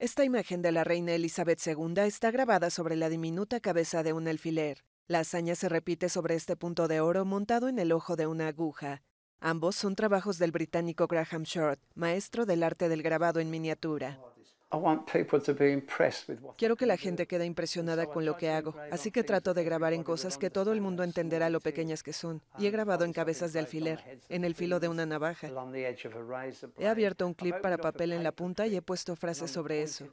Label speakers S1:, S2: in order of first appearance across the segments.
S1: Esta imagen de la reina Elizabeth II está grabada sobre la diminuta cabeza de un alfiler. La hazaña se repite sobre este punto de oro montado en el ojo de una aguja. Ambos son trabajos del británico Graham Short, maestro del arte del grabado en miniatura. Quiero que la gente quede impresionada con lo que hago, así que trato de grabar en cosas que todo el mundo entenderá lo pequeñas que son. Y he grabado en cabezas de alfiler, en el filo de una navaja. He abierto un clip para papel en la punta y he puesto frases sobre eso.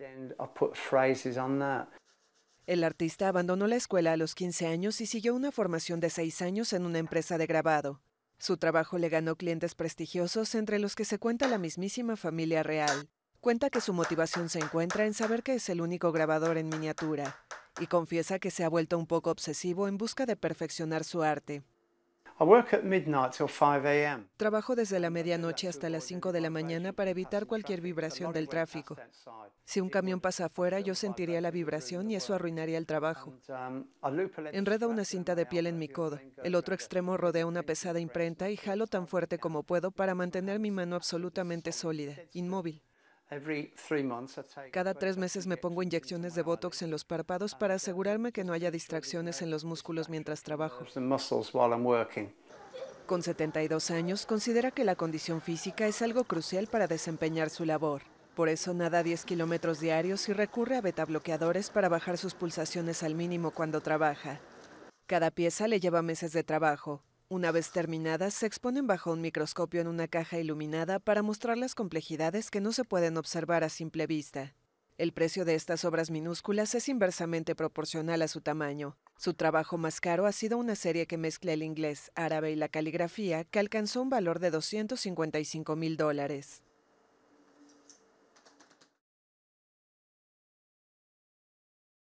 S1: El artista abandonó la escuela a los 15 años y siguió una formación de seis años en una empresa de grabado. Su trabajo le ganó clientes prestigiosos entre los que se cuenta la mismísima familia real. Cuenta que su motivación se encuentra en saber que es el único grabador en miniatura y confiesa que se ha vuelto un poco obsesivo en busca de perfeccionar su arte. Trabajo desde la medianoche hasta las 5 de la mañana para evitar cualquier vibración del tráfico. Si un camión pasa afuera, yo sentiría la vibración y eso arruinaría el trabajo. Um, Enredo una cinta de piel en mi codo. El otro extremo rodea una pesada imprenta y jalo tan fuerte como puedo para mantener mi mano absolutamente sólida, inmóvil. Cada tres meses me pongo inyecciones de Botox en los párpados para asegurarme que no haya distracciones en los músculos mientras trabajo. Con 72 años, considera que la condición física es algo crucial para desempeñar su labor. Por eso nada 10 kilómetros diarios y recurre a beta-bloqueadores para bajar sus pulsaciones al mínimo cuando trabaja. Cada pieza le lleva meses de trabajo, una vez terminadas, se exponen bajo un microscopio en una caja iluminada para mostrar las complejidades que no se pueden observar a simple vista. El precio de estas obras minúsculas es inversamente proporcional a su tamaño. Su trabajo más caro ha sido una serie que mezcla el inglés, árabe y la caligrafía, que alcanzó un valor de 255 mil dólares.